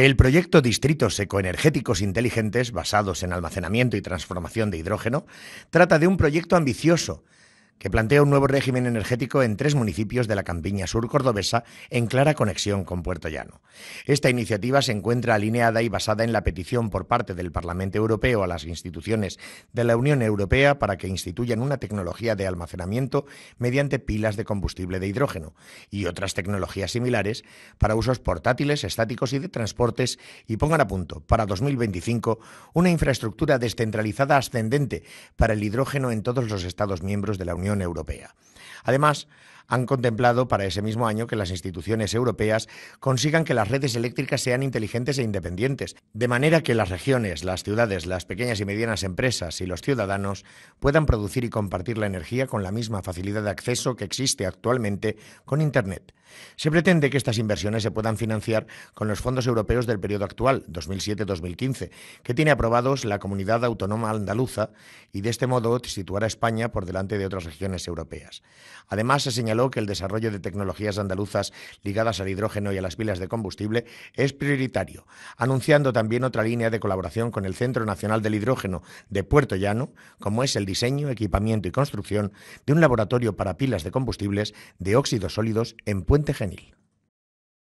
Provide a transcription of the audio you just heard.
El proyecto Distritos Ecoenergéticos Inteligentes, basados en almacenamiento y transformación de hidrógeno, trata de un proyecto ambicioso que plantea un nuevo régimen energético en tres municipios de la campiña sur cordobesa en clara conexión con Puerto Llano. Esta iniciativa se encuentra alineada y basada en la petición por parte del Parlamento Europeo a las instituciones de la Unión Europea para que instituyan una tecnología de almacenamiento mediante pilas de combustible de hidrógeno y otras tecnologías similares para usos portátiles, estáticos y de transportes y pongan a punto para 2025 una infraestructura descentralizada ascendente para el hidrógeno en todos los Estados miembros de la Unión Europea. Además, han contemplado para ese mismo año que las instituciones europeas consigan que las redes eléctricas sean inteligentes e independientes, de manera que las regiones, las ciudades, las pequeñas y medianas empresas y los ciudadanos puedan producir y compartir la energía con la misma facilidad de acceso que existe actualmente con Internet. Se pretende que estas inversiones se puedan financiar con los fondos europeos del periodo actual, 2007-2015, que tiene aprobados la Comunidad Autónoma Andaluza y de este modo situará a España por delante de otras regiones europeas. Además, se señaló que el desarrollo de tecnologías andaluzas ligadas al hidrógeno y a las pilas de combustible es prioritario, anunciando también otra línea de colaboración con el Centro Nacional del Hidrógeno de Puerto Llano, como es el diseño, equipamiento y construcción de un laboratorio para pilas de combustibles de óxidos sólidos en Puente Genil.